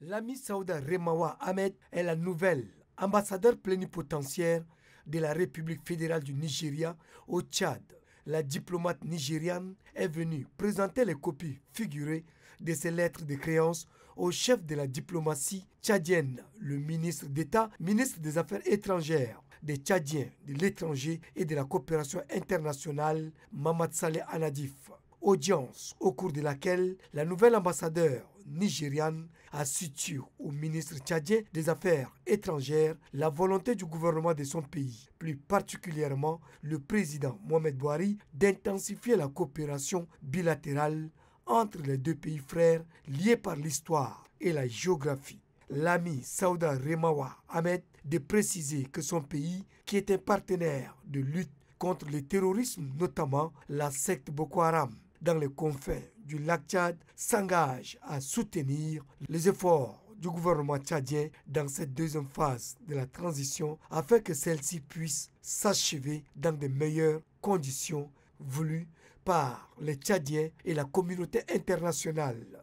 L'ami Saouda Remawa Ahmed est la nouvelle ambassadeur plénipotentiaire de la République fédérale du Nigeria au Tchad. La diplomate nigériane est venue présenter les copies figurées de ses lettres de créance au chef de la diplomatie tchadienne, le ministre d'État, ministre des Affaires étrangères des Tchadiens, de l'étranger et de la coopération internationale, Mamad Saleh Anadif. Audience au cours de laquelle la nouvelle ambassadeur nigériane a situé au ministre tchadien des Affaires étrangères la volonté du gouvernement de son pays, plus particulièrement le président Mohamed Bouhari, d'intensifier la coopération bilatérale entre les deux pays frères liés par l'histoire et la géographie. L'ami Saouda Remawa Ahmed de préciser que son pays, qui est un partenaire de lutte contre le terrorisme, notamment la secte Boko Haram, dans les confins du lac Tchad s'engage à soutenir les efforts du gouvernement tchadien dans cette deuxième phase de la transition afin que celle-ci puisse s'achever dans de meilleures conditions voulues par les Tchadiens et la communauté internationale.